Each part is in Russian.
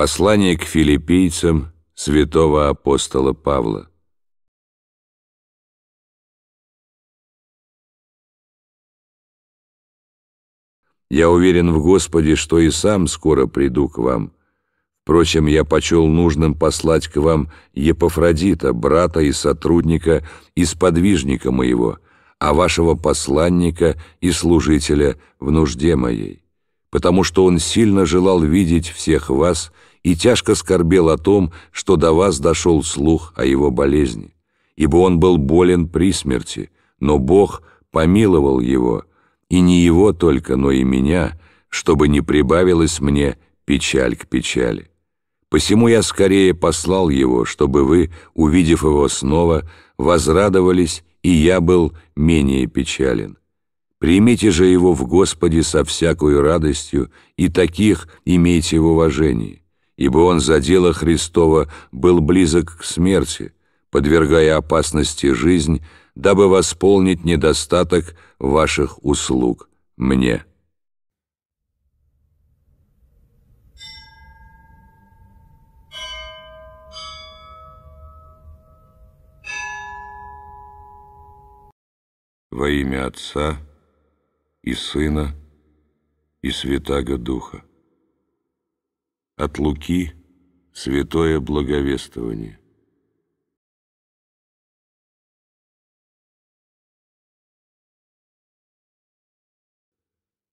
Послание к филиппийцам святого апостола Павла. Я уверен в Господе, что и сам скоро приду к вам. Впрочем, я почел нужным послать к вам Епафродита, брата и сотрудника, и сподвижника моего, а вашего посланника и служителя в нужде моей, потому что он сильно желал видеть всех вас, и тяжко скорбел о том, что до вас дошел слух о его болезни, ибо он был болен при смерти, но Бог помиловал его, и не его только, но и меня, чтобы не прибавилось мне печаль к печали. Посему я скорее послал его, чтобы вы, увидев его снова, возрадовались, и я был менее печален. Примите же его в Господе со всякою радостью, и таких имейте в уважении ибо он за дело Христова был близок к смерти, подвергая опасности жизнь, дабы восполнить недостаток ваших услуг мне». Во имя Отца и Сына и Святаго Духа. От Луки «Святое благовествование».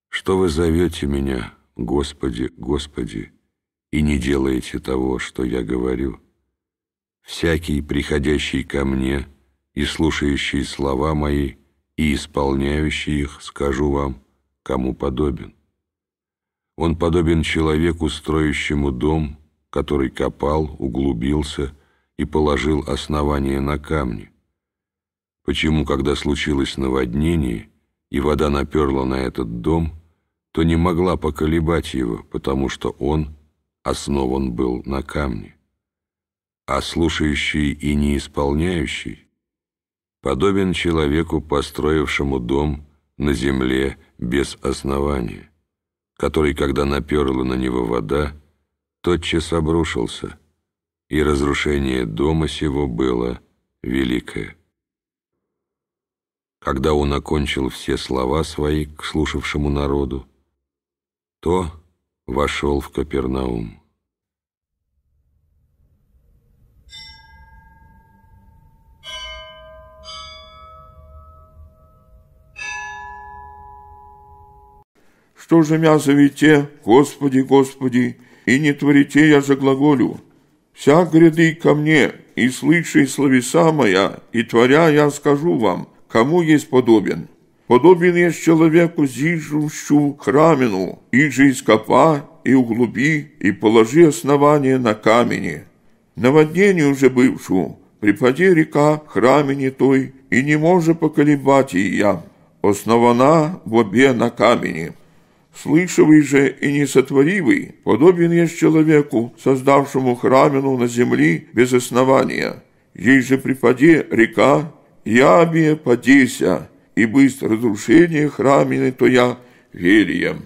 Что вы зовете меня, Господи, Господи, и не делаете того, что я говорю? Всякий, приходящий ко мне и слушающий слова мои, и исполняющий их, скажу вам, кому подобен. Он подобен человеку, строящему дом, который копал, углубился и положил основание на камни. Почему, когда случилось наводнение, и вода наперла на этот дом, то не могла поколебать его, потому что он основан был на камне. А слушающий и не исполняющий подобен человеку, построившему дом на земле без основания который, когда наперла на него вода, тотчас обрушился, и разрушение дома сего было великое. Когда он окончил все слова свои к слушавшему народу, то вошел в Капернаум. Что же мя завете, Господи, Господи, и не творите я глаголю. Вся гряды ко мне, и слыши словеса моя, и творя я скажу вам, кому есть подобен. Подобен есть человеку, зижущу храмину, и же ископа, и углуби, и положи основание на камени. Наводнению же бывшу, припаде река храмени той, и не може поколебать ее, основана в обе на камени». Слышавый же и несотворивый подобен есть человеку, создавшему храмину на земли без основания. Ей же припаде река, ябе падеся, и быст разрушение храмины тоя верием.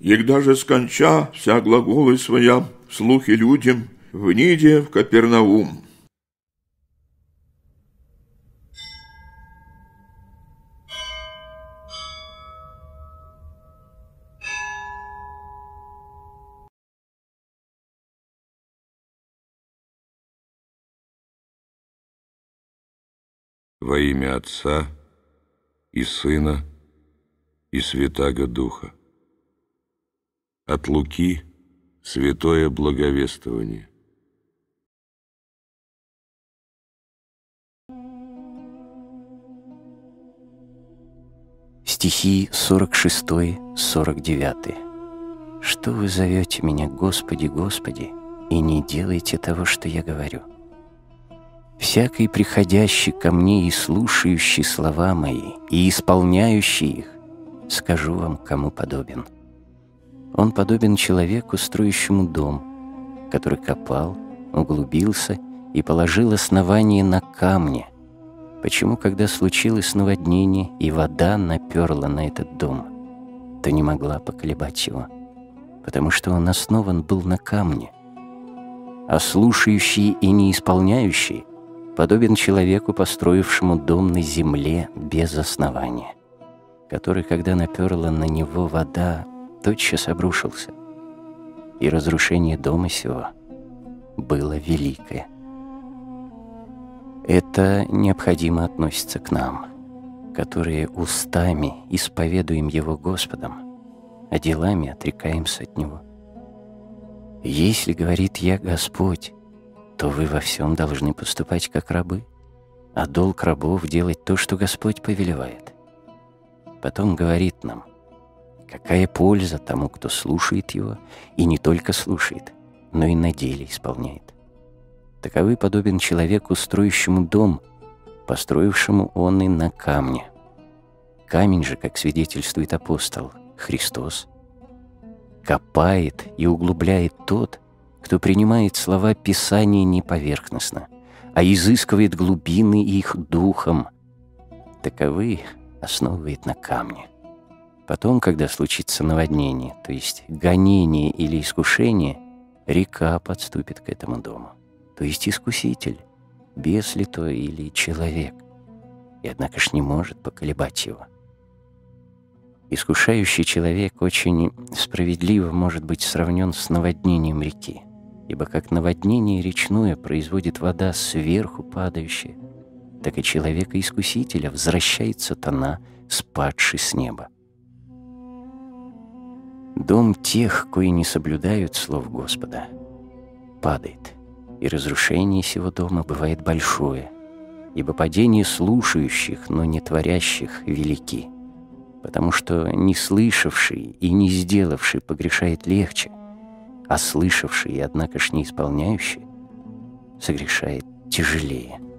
Егда же сконча вся глаголы своя, слухи людям, в ниде в Капернаум. во имя Отца и Сына и Святаго Духа. От Луки Святое Благовествование. Стихи 46-49. «Что вы зовете меня, Господи, Господи, и не делайте того, что я говорю?» Всякий приходящий ко мне и слушающий слова мои, и исполняющий их, скажу вам, кому подобен. Он подобен человеку, строящему дом, который копал, углубился и положил основание на камне. Почему, когда случилось наводнение, и вода наперла на этот дом, то не могла поколебать его? Потому что он основан был на камне. А слушающий и не исполняющие — подобен человеку, построившему дом на земле без основания, который, когда наперла на него вода, тотчас обрушился. И разрушение дома сего было великое. Это необходимо относится к нам, которые устами исповедуем Его Господом, а делами отрекаемся от Него. Если, говорит я, Господь, то вы во всем должны поступать как рабы, а долг рабов — делать то, что Господь повелевает. Потом говорит нам, какая польза тому, кто слушает Его, и не только слушает, но и на деле исполняет. Таковы подобен человеку, строящему дом, построившему он и на камне. Камень же, как свидетельствует апостол, Христос, копает и углубляет тот, кто принимает слова Писания не поверхностно, а изыскивает глубины их духом. Таковы основывает на камне. Потом, когда случится наводнение, то есть гонение или искушение, река подступит к этому дому, то есть искуситель, бес ли то или человек, и однако ж не может поколебать его. Искушающий человек очень справедливо может быть сравнен с наводнением реки ибо как наводнение речное производит вода сверху падающая, так и человека-искусителя возвращает тона, спадший с неба. Дом тех, кои не соблюдают слов Господа, падает, и разрушение сего дома бывает большое, ибо падение слушающих, но не творящих, велики, потому что не слышавший и не сделавший погрешает легче — а слышавший, однако ж не исполняющий, согрешает тяжелее –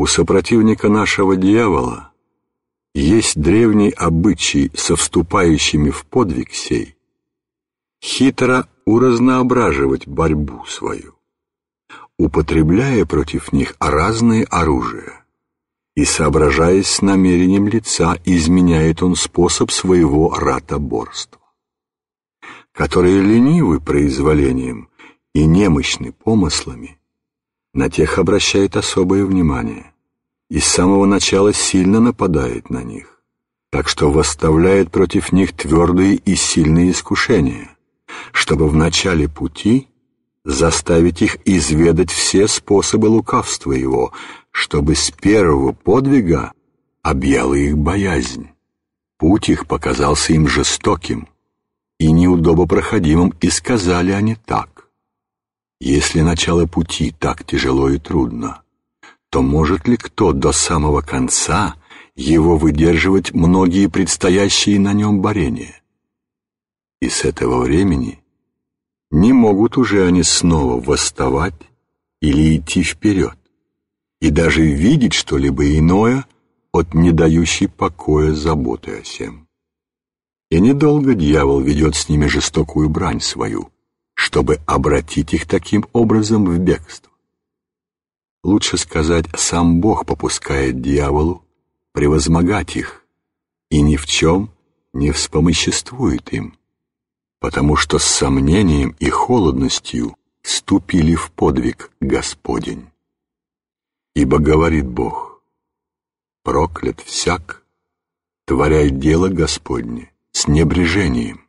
У сопротивника нашего дьявола есть древний обычай со вступающими в подвиг сей хитро уразноображивать борьбу свою, употребляя против них разные оружия. И, соображаясь с намерением лица, изменяет он способ своего ратоборства, которые ленивы произволением и немощны помыслами, на тех обращает особое внимание и с самого начала сильно нападает на них, так что восставляет против них твердые и сильные искушения, чтобы в начале пути заставить их изведать все способы лукавства его, чтобы с первого подвига объяла их боязнь. Путь их показался им жестоким и неудобопроходимым, и сказали они так. Если начало пути так тяжело и трудно, то может ли кто до самого конца его выдерживать многие предстоящие на нем борения? И с этого времени не могут уже они снова восставать или идти вперед, и даже видеть что-либо иное от не дающей покоя заботы о всем. И недолго дьявол ведет с ними жестокую брань свою — чтобы обратить их таким образом в бегство. Лучше сказать, сам Бог попускает дьяволу превозмогать их и ни в чем не вспомоществует им, потому что с сомнением и холодностью ступили в подвиг Господень. Ибо говорит Бог, проклят всяк, творяй дело Господне с небрежением,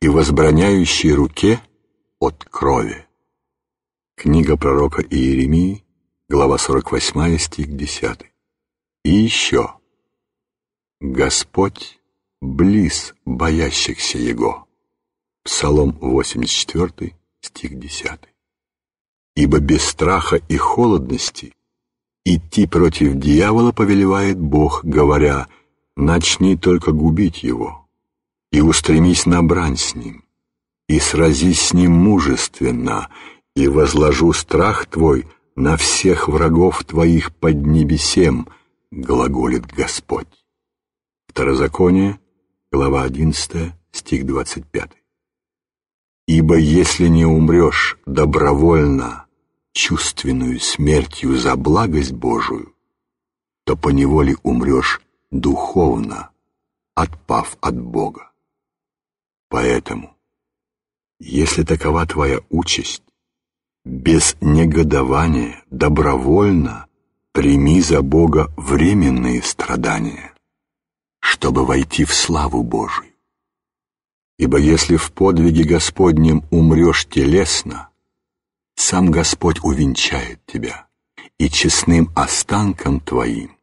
и возбраняющей руке — от крови. Книга пророка Иеремии, глава 48, стих 10. И еще. Господь близ боящихся Его. Псалом 84, стих 10. Ибо без страха и холодности идти против дьявола повелевает Бог, говоря, «Начни только губить его и устремись на брань с ним» и сразись с ним мужественно, и возложу страх твой на всех врагов твоих под небесем, глаголит Господь. Второзаконие, глава 11, стих 25. Ибо если не умрешь добровольно, чувственную смертью за благость Божию, то поневоле умрешь духовно, отпав от Бога. Поэтому если такова твоя участь, без негодования, добровольно прими за Бога временные страдания, чтобы войти в славу Божию. Ибо если в подвиге Господнем умрешь телесно, сам Господь увенчает тебя, и честным останком твоим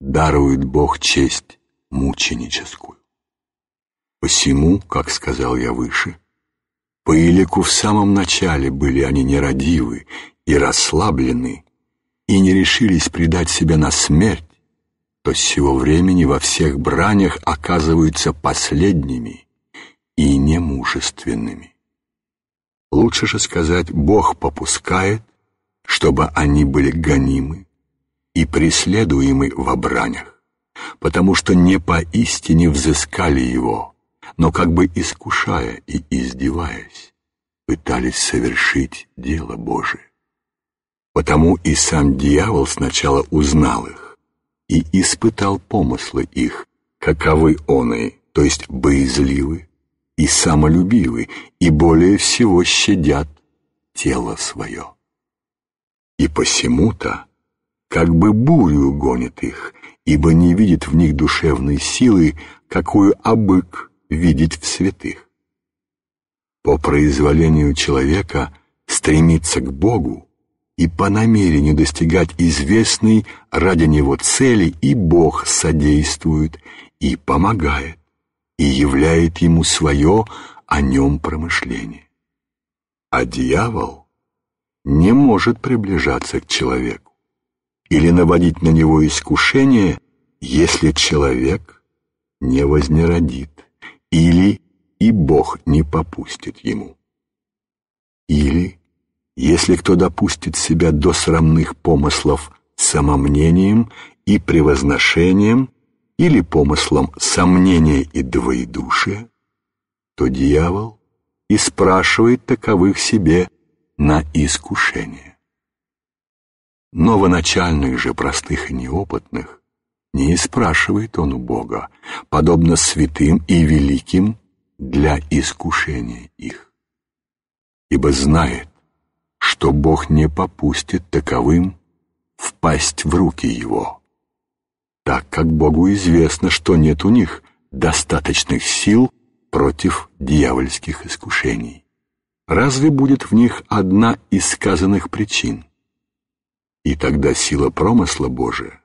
дарует Бог честь мученическую. Посему, как сказал я выше, по Илику в самом начале были они нерадивы и расслаблены, и не решились предать себя на смерть, то с сего времени во всех бранях оказываются последними и немужественными. Лучше же сказать «Бог попускает», чтобы они были гонимы и преследуемы во бранях, потому что не поистине взыскали его, но как бы искушая и издеваясь, пытались совершить дело Божие. Потому и сам дьявол сначала узнал их и испытал помыслы их, каковы он то есть боязливы и самолюбивы, и более всего щадят тело свое. И посему-то как бы бурю гонит их, ибо не видит в них душевной силы, какую обык видеть в святых. По произволению человека стремиться к Богу и по намерению достигать известной ради него цели и Бог содействует и помогает, и являет ему свое о нем промышление. А дьявол не может приближаться к человеку или наводить на него искушение, если человек не вознеродит или и Бог не попустит ему. Или, если кто допустит себя до срамных помыслов самомнением и превозношением, или помыслом сомнения и двоедушия, то дьявол и спрашивает таковых себе на искушение. Новоначальных же простых и неопытных не спрашивает он у Бога, подобно святым и великим для искушения их. Ибо знает, что Бог не попустит таковым впасть в руки его, так как Богу известно, что нет у них достаточных сил против дьявольских искушений. Разве будет в них одна из сказанных причин? И тогда сила промысла Божия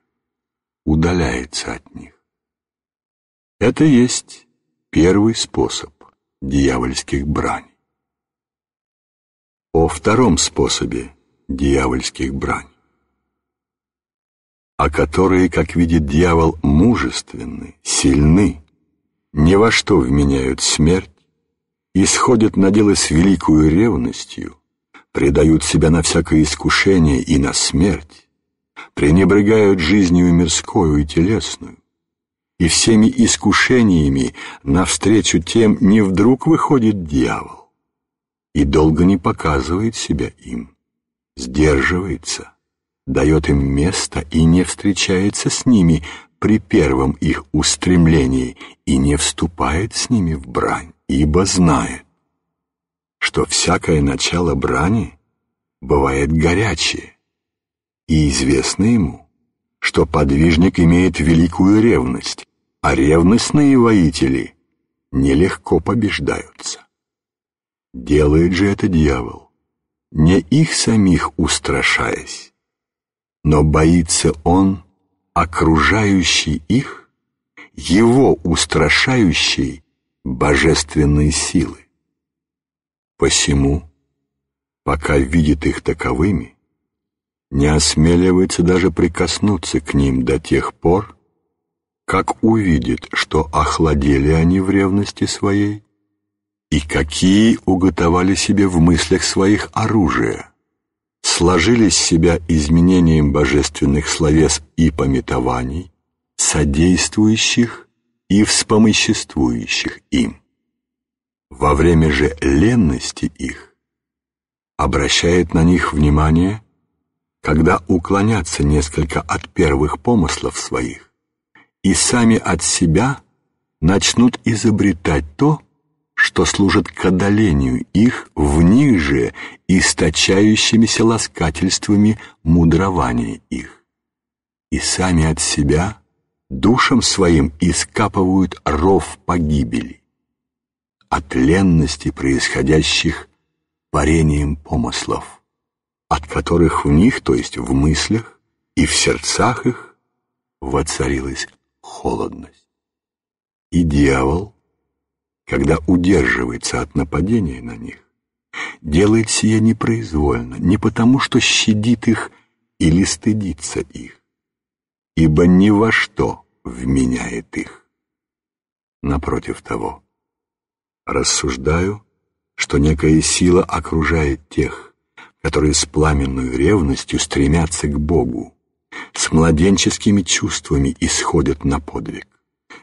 удаляется от них. Это есть первый способ дьявольских брань. О втором способе дьявольских брань, о которые, как видит дьявол, мужественны, сильны, ни во что вменяют смерть, исходят на дело с великою ревностью, предают себя на всякое искушение и на смерть, пренебрегают жизнью мирскую и телесную, и всеми искушениями навстречу тем не вдруг выходит дьявол и долго не показывает себя им, сдерживается, дает им место и не встречается с ними при первом их устремлении и не вступает с ними в брань, ибо знает, что всякое начало брани бывает горячее, и известно ему, что подвижник имеет великую ревность, а ревностные воители нелегко побеждаются. Делает же это дьявол, не их самих устрашаясь, но боится он окружающий их, его устрашающей божественной силы. Посему, пока видит их таковыми, не осмеливается даже прикоснуться к ним до тех пор, как увидит, что охладели они в ревности своей, и какие уготовали себе в мыслях своих оружия, сложились с себя изменением божественных словес и пометований, содействующих и вспомоществующих им. Во время же ленности их обращает на них внимание когда уклонятся несколько от первых помыслов своих и сами от себя начнут изобретать то, что служит к одолению их в них же источающимися ласкательствами мудрования их. И сами от себя душам своим искапывают ров погибели от ленности происходящих парением помыслов от которых в них, то есть в мыслях и в сердцах их, воцарилась холодность. И дьявол, когда удерживается от нападения на них, делает сие непроизвольно, не потому что щадит их или стыдится их, ибо ни во что вменяет их. Напротив того, рассуждаю, что некая сила окружает тех, которые с пламенной ревностью стремятся к Богу, с младенческими чувствами исходят на подвиг,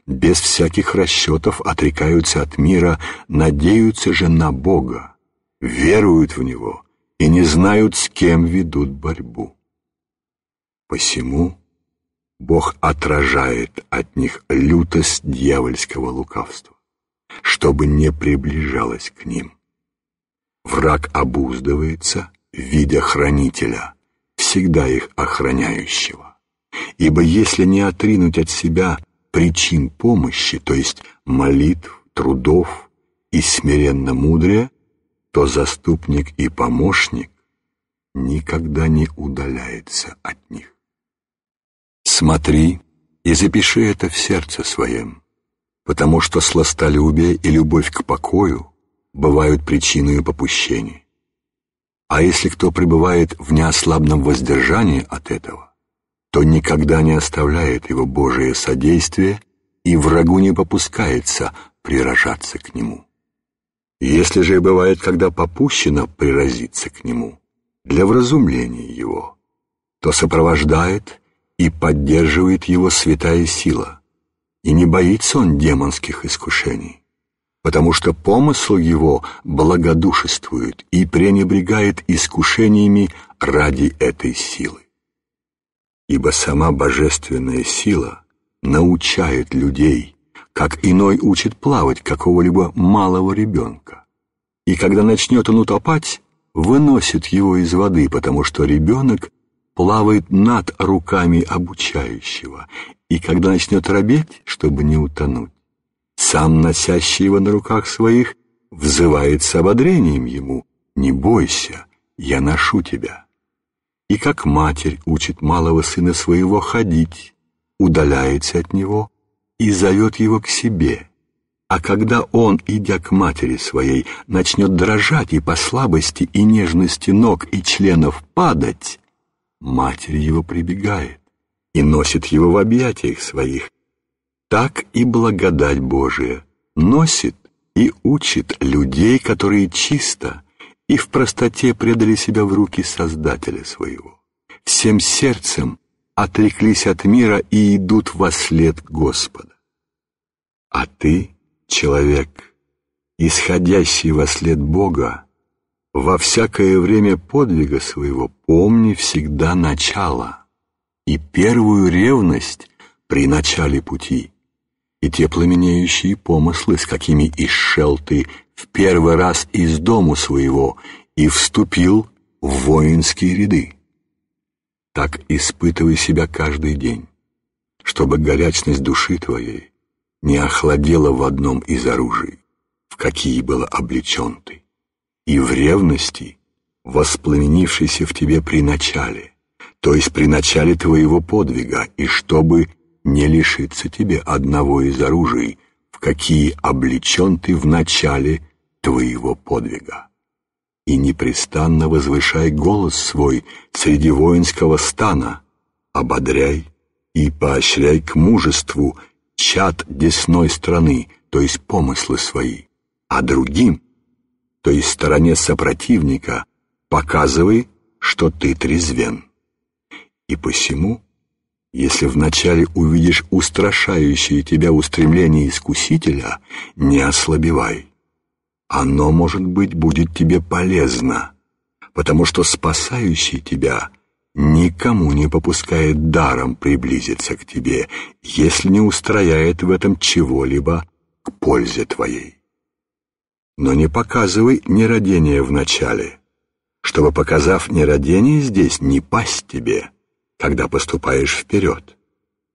без всяких расчетов отрекаются от мира, надеются же на Бога, веруют в Него и не знают, с кем ведут борьбу. Посему Бог отражает от них лютость дьявольского лукавства, чтобы не приближалась к ним. Враг обуздывается, видя хранителя, всегда их охраняющего. Ибо если не отринуть от себя причин помощи, то есть молитв, трудов и смиренно мудрия, то заступник и помощник никогда не удаляется от них. Смотри и запиши это в сердце своем, потому что сластолюбие и любовь к покою бывают причиной попущений. А если кто пребывает в неослабном воздержании от этого, то никогда не оставляет его Божие содействие и врагу не попускается прирожаться к нему. Если же бывает, когда попущено приразиться к нему для вразумления его, то сопровождает и поддерживает его святая сила, и не боится он демонских искушений потому что помысл его благодушествует и пренебрегает искушениями ради этой силы. Ибо сама божественная сила научает людей, как иной учит плавать какого-либо малого ребенка. И когда начнет он утопать, выносит его из воды, потому что ребенок плавает над руками обучающего, и когда начнет робеть, чтобы не утонуть, сам носящий его на руках своих, взывает с ободрением ему «Не бойся, я ношу тебя». И как матерь учит малого сына своего ходить, удаляется от него и зовет его к себе. А когда он, идя к матери своей, начнет дрожать и по слабости и нежности ног и членов падать, матерь его прибегает и носит его в объятиях своих, так и благодать Божия носит и учит людей, которые чисто и в простоте предали себя в руки Создателя своего, всем сердцем отреклись от мира и идут во след Господа. А ты, человек, исходящий во след Бога, во всякое время подвига своего помни всегда начало и первую ревность при начале пути – и те пламенеющие помыслы, с какими исшел ты в первый раз из дому своего и вступил в воинские ряды. Так испытывай себя каждый день, чтобы горячность души твоей не охладела в одном из оружий, в какие было облечен ты, и в ревности, воспламенившейся в тебе при начале, то есть при начале твоего подвига, и чтобы не лишится тебе одного из оружий, в какие облечен ты в начале твоего подвига. И непрестанно возвышай голос свой среди воинского стана, ободряй и поощряй к мужеству чад десной страны, то есть помыслы свои, а другим, то есть стороне сопротивника, показывай, что ты трезвен. И посему если вначале увидишь устрашающее тебя устремление искусителя, не ослабевай. Оно, может быть, будет тебе полезно, потому что спасающий тебя никому не попускает даром приблизиться к тебе, если не устрояет в этом чего-либо к пользе твоей. Но не показывай нерадение вначале, чтобы, показав нерадение, здесь не пасть тебе — когда поступаешь вперед,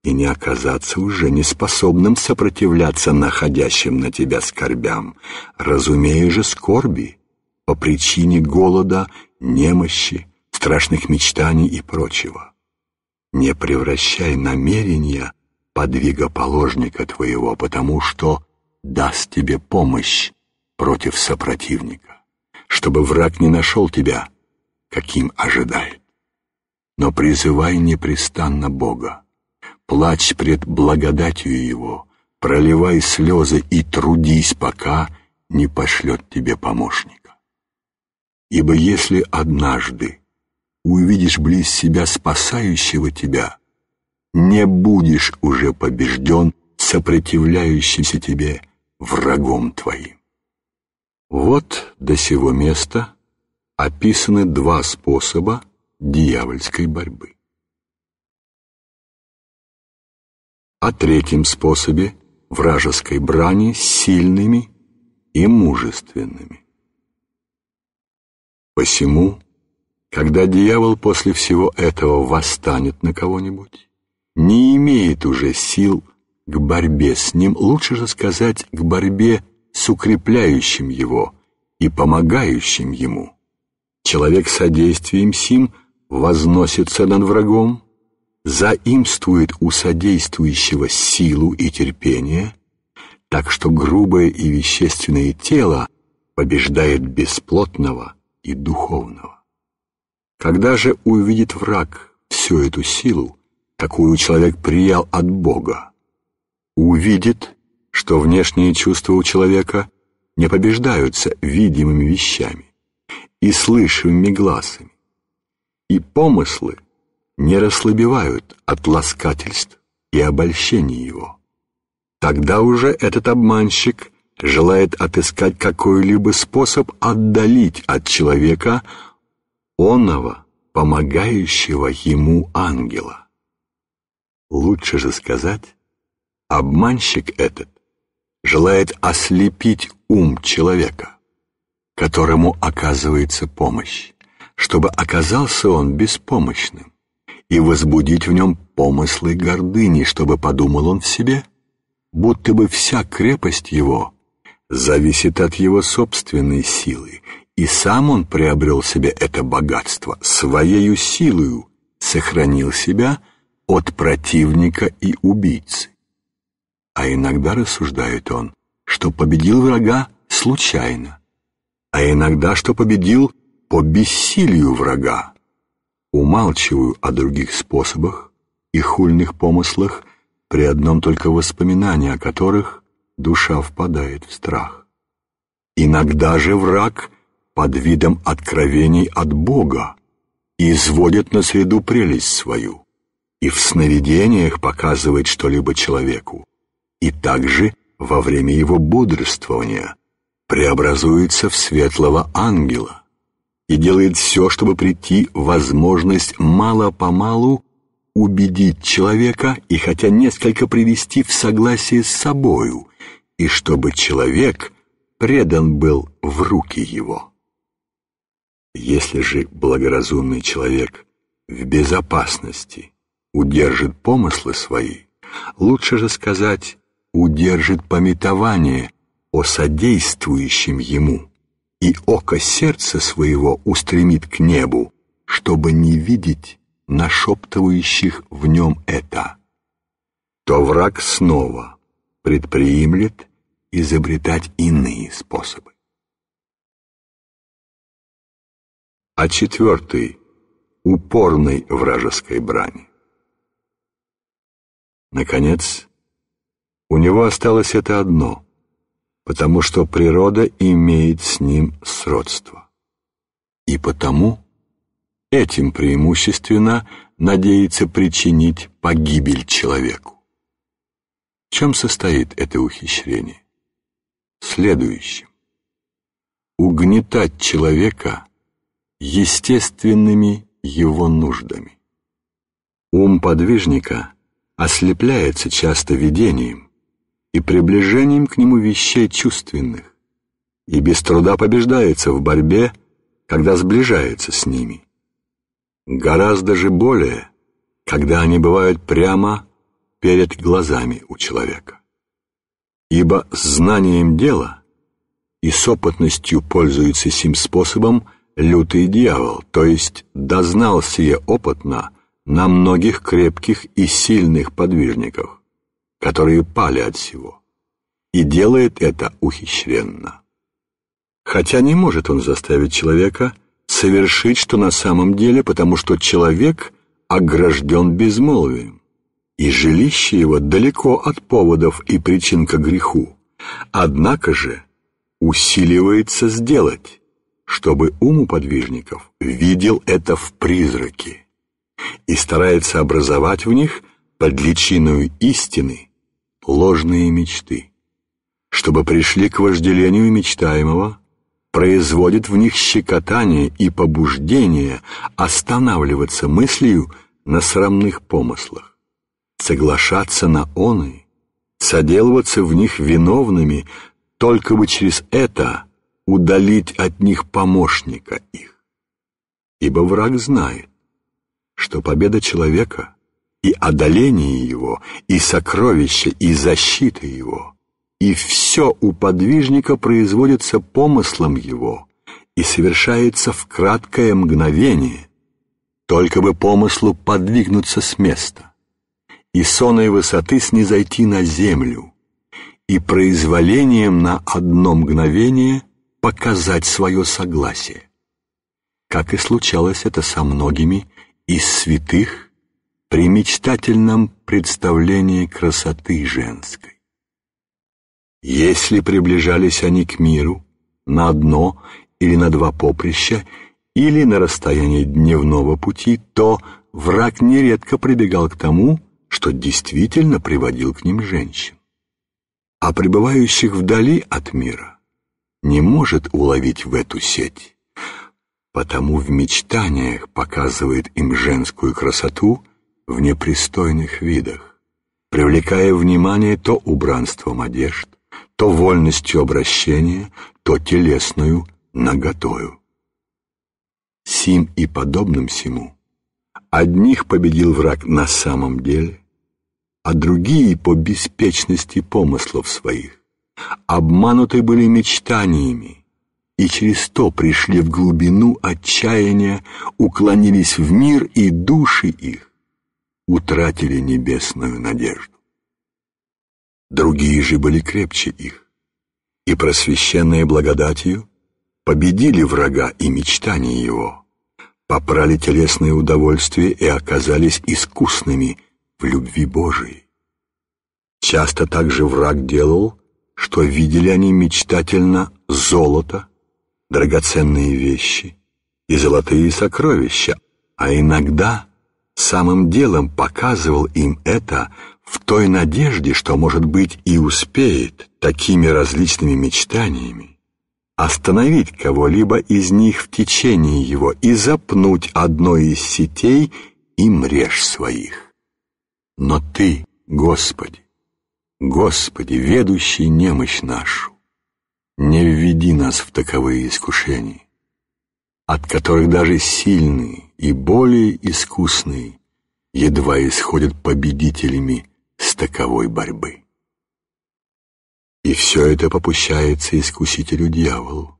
и не оказаться уже неспособным сопротивляться находящим на тебя скорбям, разумея же скорби по причине голода, немощи, страшных мечтаний и прочего. Не превращай намерения подвигоположника твоего, потому что даст тебе помощь против сопротивника, чтобы враг не нашел тебя, каким ожидает но призывай непрестанно Бога. Плачь пред благодатью Его, проливай слезы и трудись, пока не пошлет тебе помощника. Ибо если однажды увидишь близ себя спасающего тебя, не будешь уже побежден сопротивляющимся тебе врагом твоим. Вот до сего места описаны два способа, дьявольской борьбы. О третьем способе вражеской брани с сильными и мужественными. Посему, когда дьявол после всего этого восстанет на кого-нибудь, не имеет уже сил к борьбе с ним, лучше же сказать, к борьбе с укрепляющим его и помогающим ему. Человек содействием сим – возносится над врагом, заимствует у содействующего силу и терпение, так что грубое и вещественное тело побеждает бесплотного и духовного. Когда же увидит враг всю эту силу, какую человек приял от Бога, увидит, что внешние чувства у человека не побеждаются видимыми вещами и слышимыми глазами, и помыслы не расслабевают от ласкательств и обольщений его. Тогда уже этот обманщик желает отыскать какой-либо способ отдалить от человека оного, помогающего ему ангела. Лучше же сказать, обманщик этот желает ослепить ум человека, которому оказывается помощь чтобы оказался он беспомощным, и возбудить в нем помыслы гордыни, чтобы подумал он в себе, будто бы вся крепость его зависит от его собственной силы, и сам он приобрел себе это богатство, своею силою сохранил себя от противника и убийцы. А иногда рассуждает он, что победил врага случайно, а иногда, что победил по бессилию врага. Умалчиваю о других способах и хульных помыслах, при одном только воспоминании о которых душа впадает в страх. Иногда же враг под видом откровений от Бога изводит на среду прелесть свою, и в сновидениях показывает что-либо человеку, и также во время его бодрствования преобразуется в светлого ангела и делает все, чтобы прийти возможность мало-помалу убедить человека и хотя несколько привести в согласие с собою, и чтобы человек предан был в руки его. Если же благоразумный человек в безопасности удержит помыслы свои, лучше же сказать «удержит пометование о содействующем ему» и око сердца своего устремит к небу, чтобы не видеть нашептывающих в нем это, то враг снова предприимлет изобретать иные способы. А четвертый — упорной вражеской брани. Наконец, у него осталось это одно — потому что природа имеет с ним сродство. И потому этим преимущественно надеется причинить погибель человеку. В чем состоит это ухищрение? Следующим. Угнетать человека естественными его нуждами. Ум подвижника ослепляется часто видением, и приближением к нему вещей чувственных, и без труда побеждается в борьбе, когда сближается с ними. Гораздо же более, когда они бывают прямо перед глазами у человека. Ибо с знанием дела и с опытностью пользуется сим способом лютый дьявол, то есть дознал сие опытно на многих крепких и сильных подвижниках которые пали от всего. И делает это ухищренно. Хотя не может он заставить человека совершить, что на самом деле, потому что человек огражден безмолвием, и жилище его далеко от поводов и причин к греху. Однако же усиливается сделать, чтобы ум подвижников видел это в призраке и старается образовать в них подличину истины ложные мечты. Чтобы пришли к вожделению мечтаемого, производит в них щекотание и побуждение останавливаться мыслью на срамных помыслах, соглашаться на оны, соделываться в них виновными, только бы через это удалить от них помощника их. Ибо враг знает, что победа человека — и одоление его, и сокровище, и защита его. И все у подвижника производится помыслом его и совершается в краткое мгновение, только бы помыслу подвигнуться с места и сонной высоты снизойти на землю и произволением на одно мгновение показать свое согласие. Как и случалось это со многими из святых при мечтательном представлении красоты женской. Если приближались они к миру на одно или на два поприща, или на расстоянии дневного пути, то враг нередко прибегал к тому, что действительно приводил к ним женщин. А пребывающих вдали от мира не может уловить в эту сеть, потому в мечтаниях показывает им женскую красоту в непристойных видах, привлекая внимание то убранством одежд, то вольностью обращения, то телесную наготою. Сим и подобным сему одних победил враг на самом деле, а другие по беспечности помыслов своих. Обмануты были мечтаниями, и через то пришли в глубину отчаяния, уклонились в мир и души их утратили небесную надежду. Другие же были крепче их, и просвещенные благодатью победили врага и мечтания его, попрали телесные удовольствия и оказались искусными в любви Божией. Часто также враг делал, что видели они мечтательно золото, драгоценные вещи и золотые сокровища, а иногда — самым делом показывал им это в той надежде, что, может быть, и успеет такими различными мечтаниями остановить кого-либо из них в течение его и запнуть одной из сетей и мреж своих. Но Ты, Господи, Господи, ведущий немощь нашу, не введи нас в таковые искушения, от которых даже сильные и более искусные едва исходят победителями с таковой борьбы. И все это попущается искусителю-дьяволу,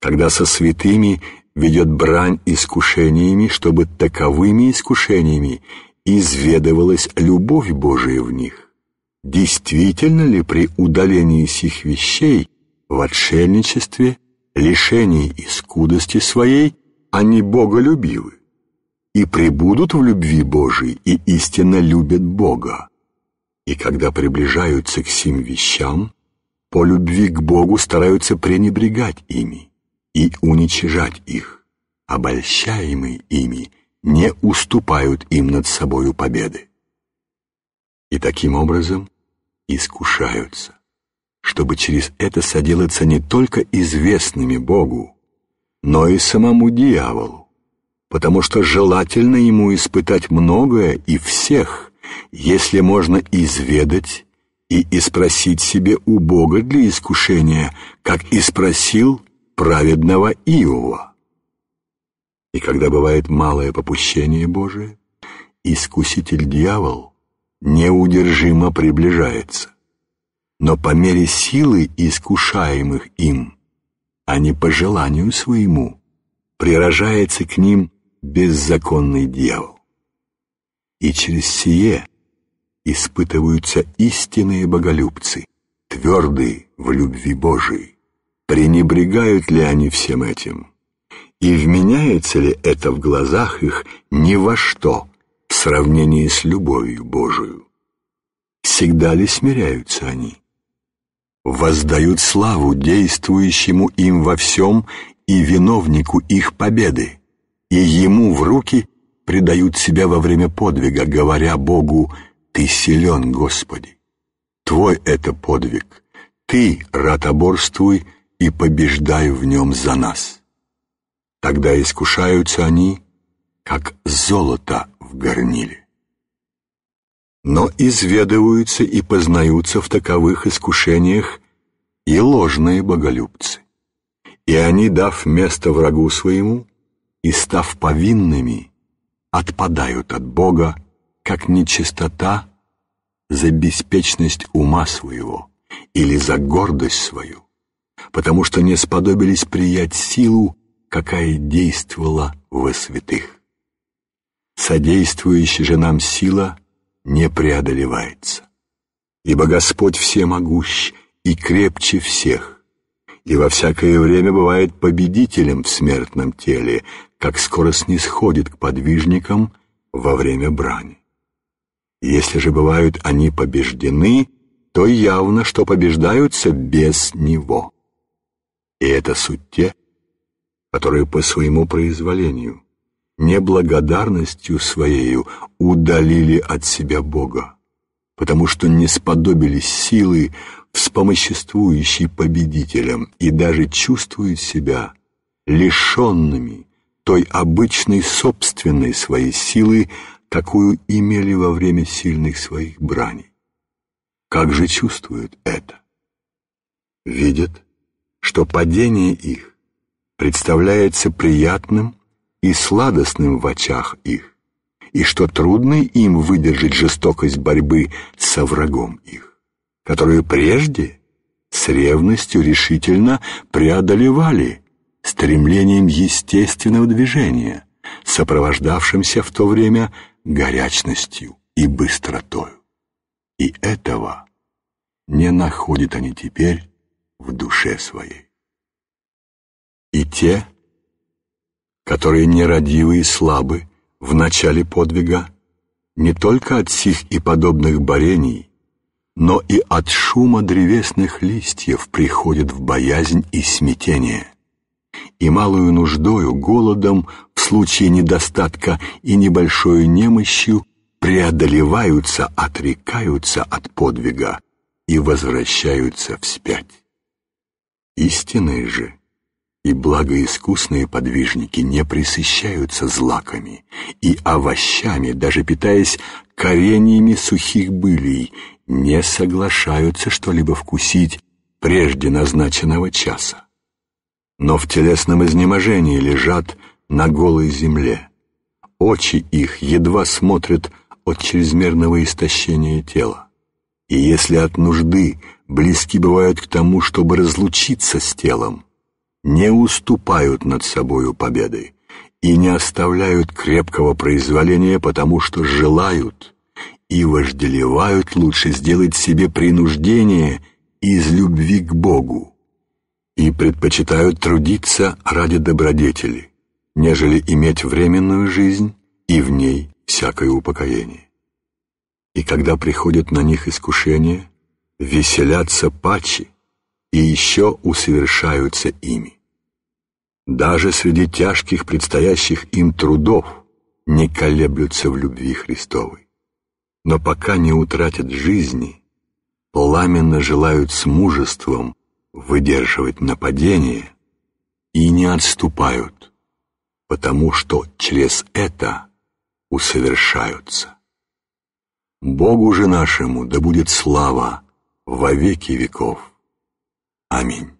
когда со святыми ведет брань искушениями, чтобы таковыми искушениями изведывалась любовь Божия в них. Действительно ли при удалении сих вещей в отшельничестве – лишений и скудости своей они боголюбивы и пребудут в любви Божией и истинно любят Бога. И когда приближаются к сим вещам, по любви к Богу стараются пренебрегать ими и уничижать их. Обольщаемые ими не уступают им над собою победы. И таким образом искушаются чтобы через это соделаться не только известными Богу, но и самому дьяволу, потому что желательно ему испытать многое и всех, если можно изведать и испросить себе у Бога для искушения, как испросил праведного Иова. И когда бывает малое попущение Божие, искуситель-дьявол неудержимо приближается но по мере силы искушаемых им, а не по желанию своему, прирожается к ним беззаконный дьявол. И через сие испытываются истинные боголюбцы, твердые в любви Божией. Пренебрегают ли они всем этим? И вменяется ли это в глазах их ни во что в сравнении с любовью Божию? Всегда ли смиряются они? воздают славу действующему им во всем и виновнику их победы, и ему в руки предают себя во время подвига, говоря Богу «Ты силен, Господи! Твой это подвиг! Ты ратоборствуй и побеждай в нем за нас!» Тогда искушаются они, как золото в горниле но изведываются и познаются в таковых искушениях и ложные боголюбцы. И они, дав место врагу своему и став повинными, отпадают от Бога, как нечистота за беспечность ума своего или за гордость свою, потому что не сподобились приять силу, какая действовала во святых. Содействующая же нам сила — не преодолевается. Ибо Господь всемогущ и крепче всех, и во всякое время бывает победителем в смертном теле, как скоро снисходит к подвижникам во время брани. Если же бывают они побеждены, то явно, что побеждаются без него. И это суть те, которые по своему произволению – неблагодарностью своею удалили от себя Бога, потому что не сподобились силы, вспомоществующей победителям, и даже чувствуют себя лишенными той обычной собственной своей силы, какую имели во время сильных своих браней. Как же чувствуют это? Видят, что падение их представляется приятным и сладостным в очах их, и что трудно им выдержать жестокость борьбы со врагом их, которую прежде с ревностью решительно преодолевали стремлением естественного движения, сопровождавшимся в то время горячностью и быстротою. И этого не находят они теперь в душе своей. И те, которые нерадивы и слабы в начале подвига, не только от сих и подобных борений, но и от шума древесных листьев приходят в боязнь и смятение, и малую нуждою, голодом, в случае недостатка и небольшой немощью преодолеваются, отрекаются от подвига и возвращаются вспять. Истинные же и благоискусные подвижники не присыщаются злаками и овощами, даже питаясь кореньями сухих былей, не соглашаются что-либо вкусить прежде назначенного часа. Но в телесном изнеможении лежат на голой земле. Очи их едва смотрят от чрезмерного истощения тела. И если от нужды близки бывают к тому, чтобы разлучиться с телом, не уступают над собою победой и не оставляют крепкого произволения, потому что желают и вожделевают лучше сделать себе принуждение из любви к Богу и предпочитают трудиться ради добродетели, нежели иметь временную жизнь и в ней всякое упокоение. И когда приходят на них искушения, веселятся пачи, и еще усовершаются ими. Даже среди тяжких предстоящих им трудов не колеблются в любви Христовой, но пока не утратят жизни, пламенно желают с мужеством выдерживать нападение и не отступают, потому что через это усовершаются. Богу же нашему да будет слава во веки веков. Аминь.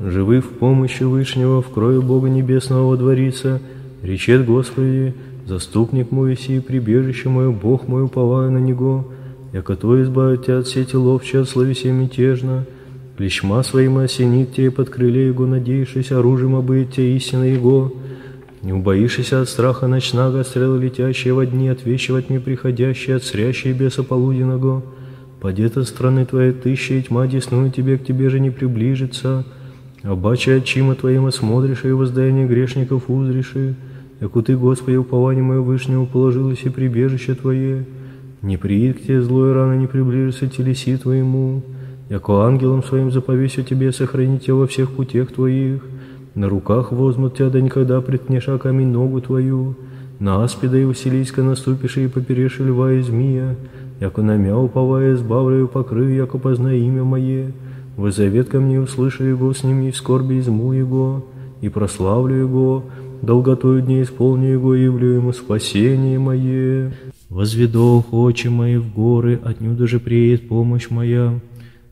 Живы в помощи Вышнего, в крови Бога Небесного дворица, речет Господи, заступник мой сей, прибежище мое, Бог мой, уповаю на Него, яко то избавит тебя от сети ловча, от словесе мятежно, плечма своим осенит тебе под крыле Его, надеявшись, оружием обыть тебе истина Его. Не убоишься от страха ночного, от стрелы летящие во дни, отвечивать мне во приходящие, от срящей беса полуденного. Подета страны твоей тысяча, и тьма десную тебе, к тебе же не приближится. Обаче очима Твоим осмотриши и воздаяние грешников узриши, яку Ты, Господи, упование мое вышнего положилось и прибежище Твое, не приид к Тебе злой рано, не приближится телеси Твоему, яко ангелам Своим заповесю Тебе сохранить Тебя во всех путях Твоих, на руках возьмут Тебя, да никогда приткнеша камень ногу Твою, на аспида и Василийска наступишь и поперешь льва и змия, яко на мя уповая, избавлю покрыв, яко познай имя Мое, Возовет ко мне, услышу Его, с ним и в скорби изму Его, и прославлю Его, долготою дней исполню Его, и явлю Ему спасение мое. Возведу очи мои в горы, отнюдь же приедет помощь моя,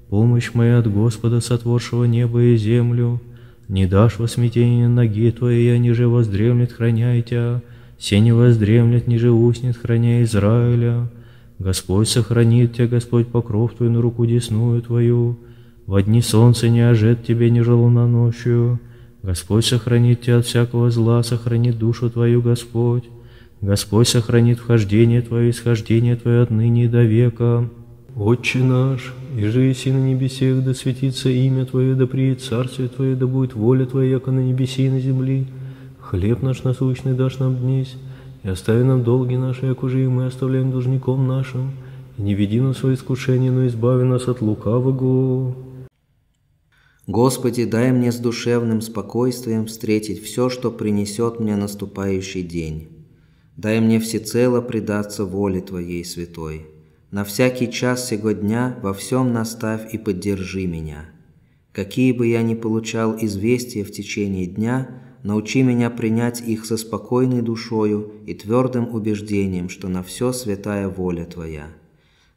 помощь моя от Господа, сотворшего небо и землю. Не дашь во смятение ноги твоей, ниже воздремлет, храняй тебя, все не воздремлет, ниже уснет, храня Израиля. Господь сохранит тебя, Господь покров твой на руку десную твою, в одни солнце не ожет тебе, ни ночью. Господь сохранит тебя от всякого зла, сохранит душу твою, Господь. Господь сохранит вхождение твое, исхождение твое отныне и до века. Отче наш, и же и на небесах, да светится имя Твое, да приедет царствие Твое, да будет воля Твоя, яко на небесе и на земли. Хлеб наш насущный дашь нам днесь, и остави нам долги наши, як уже и мы оставляем должником нашим. И не веди нас в искушение, но избави нас от лукавого. Господи, дай мне с душевным спокойствием встретить все, что принесет мне наступающий день. Дай мне всецело предаться воле Твоей святой. На всякий час сего дня во всем наставь и поддержи меня. Какие бы я ни получал известия в течение дня, научи меня принять их со спокойной душою и твердым убеждением, что на все святая воля Твоя.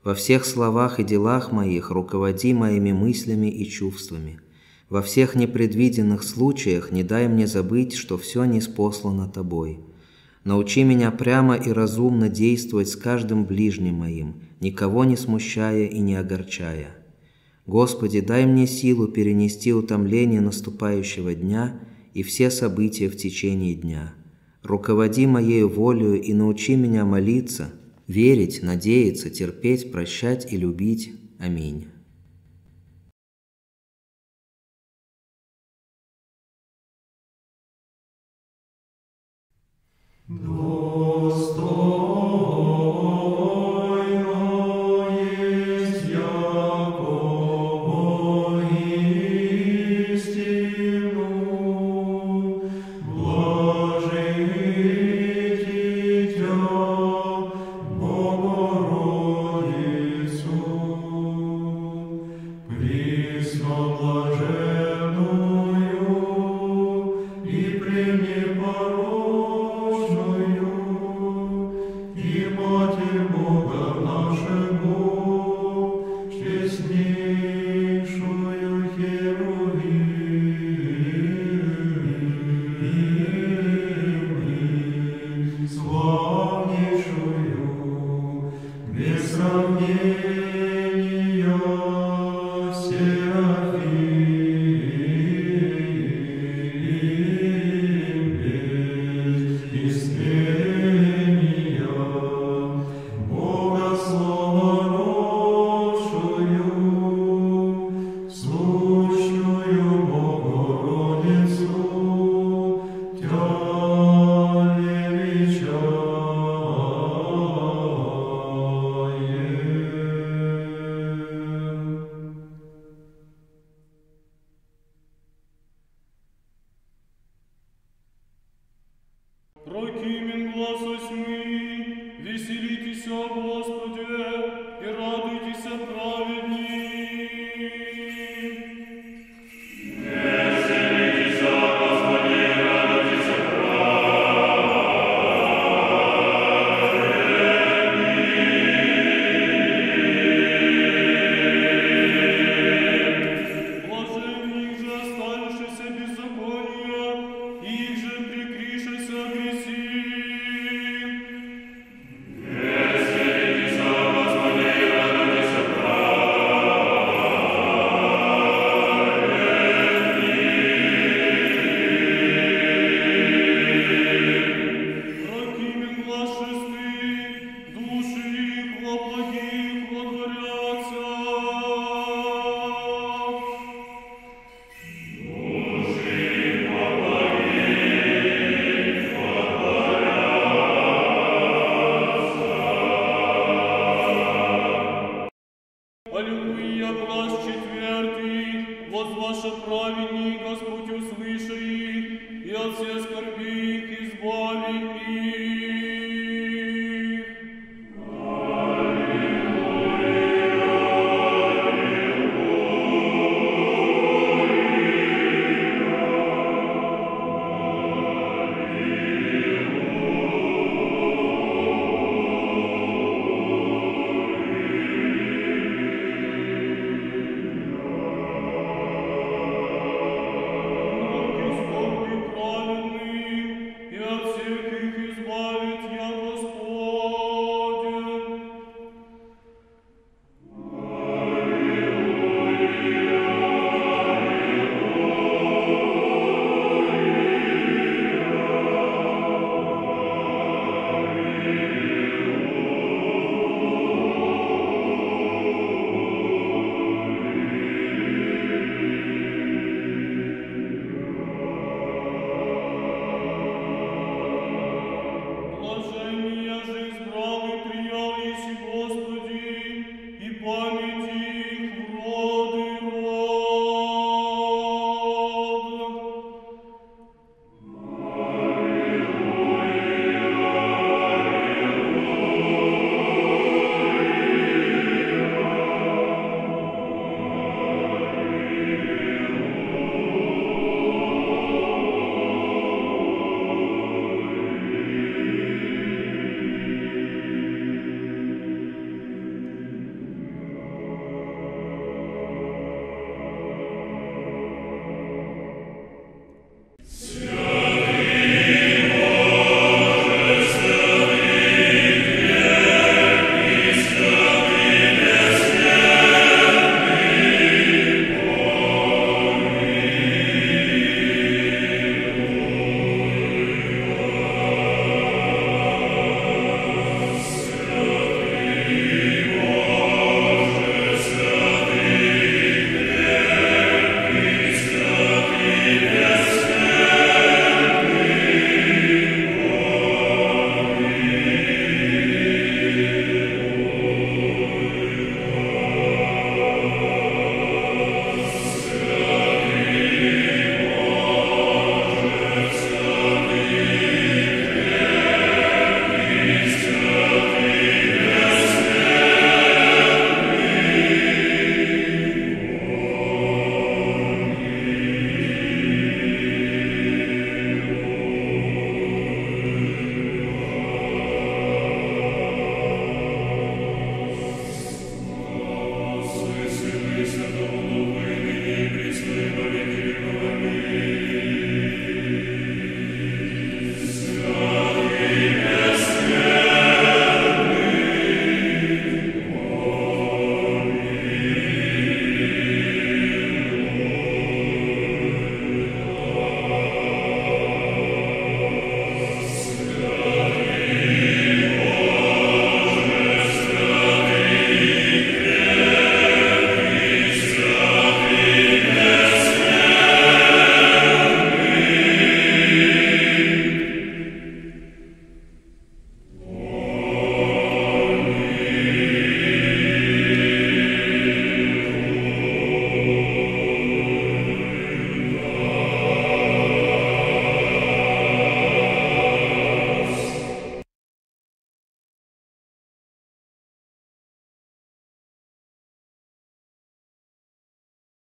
Во всех словах и делах моих руководи моими мыслями и чувствами – во всех непредвиденных случаях не дай мне забыть, что все неспослано Тобой. Научи меня прямо и разумно действовать с каждым ближним моим, никого не смущая и не огорчая. Господи, дай мне силу перенести утомление наступающего дня и все события в течение дня. Руководи моей волею и научи меня молиться, верить, надеяться, терпеть, прощать и любить. Аминь. No.